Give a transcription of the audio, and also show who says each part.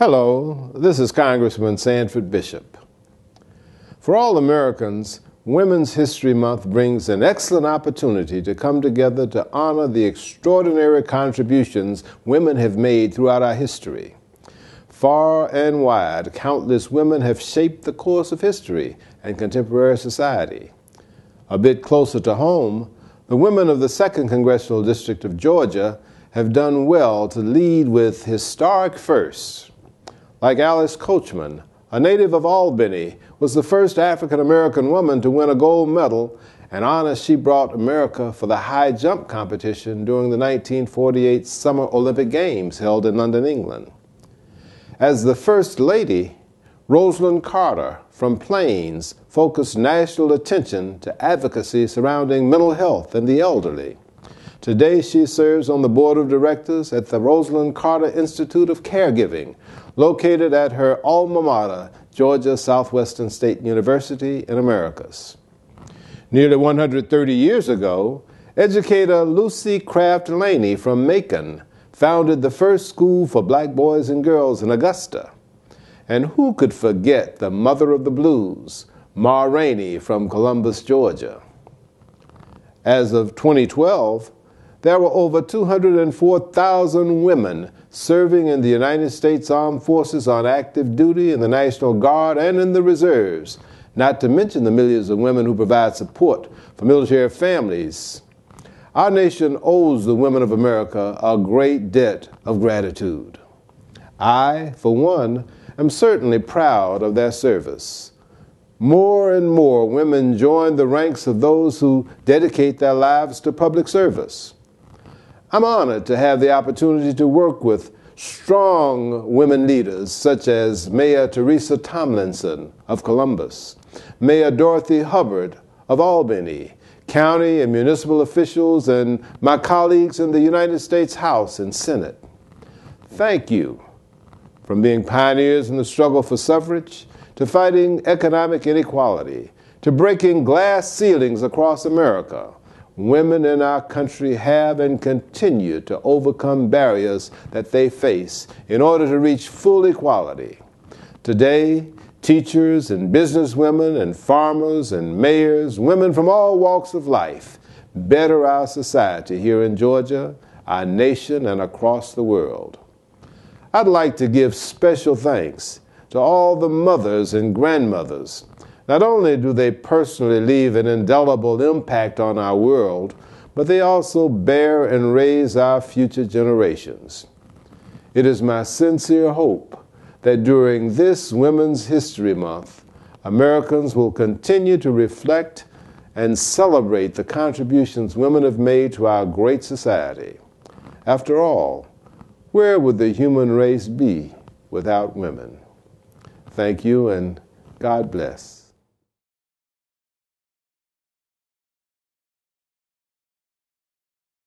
Speaker 1: Hello, this is Congressman Sanford Bishop. For all Americans, Women's History Month brings an excellent opportunity to come together to honor the extraordinary contributions women have made throughout our history. Far and wide, countless women have shaped the course of history and contemporary society. A bit closer to home, the women of the 2nd Congressional District of Georgia have done well to lead with historic firsts like Alice Coachman, a native of Albany, was the first African American woman to win a gold medal, an honor she brought America for the high jump competition during the 1948 Summer Olympic Games held in London, England. As the First Lady, Rosalind Carter from Plains focused national attention to advocacy surrounding mental health and the elderly. Today, she serves on the board of directors at the Rosalind Carter Institute of Caregiving, located at her alma mater, Georgia Southwestern State University in Americas. Nearly 130 years ago, educator Lucy Craft Laney from Macon founded the first school for black boys and girls in Augusta. And who could forget the mother of the blues, Ma Rainey from Columbus, Georgia? As of 2012, there were over 204,000 women serving in the United States Armed Forces on active duty in the National Guard and in the reserves, not to mention the millions of women who provide support for military families. Our nation owes the women of America a great debt of gratitude. I, for one, am certainly proud of their service. More and more women join the ranks of those who dedicate their lives to public service. I'm honored to have the opportunity to work with strong women leaders such as Mayor Teresa Tomlinson of Columbus, Mayor Dorothy Hubbard of Albany, county and municipal officials, and my colleagues in the United States House and Senate. Thank you from being pioneers in the struggle for suffrage to fighting economic inequality to breaking glass ceilings across America women in our country have and continue to overcome barriers that they face in order to reach full equality. Today, teachers and businesswomen and farmers and mayors, women from all walks of life, better our society here in Georgia, our nation, and across the world. I'd like to give special thanks to all the mothers and grandmothers not only do they personally leave an indelible impact on our world, but they also bear and raise our future generations. It is my sincere hope that during this Women's History Month, Americans will continue to reflect and celebrate the contributions women have made to our great society. After all, where would the human race be without women? Thank you and God bless.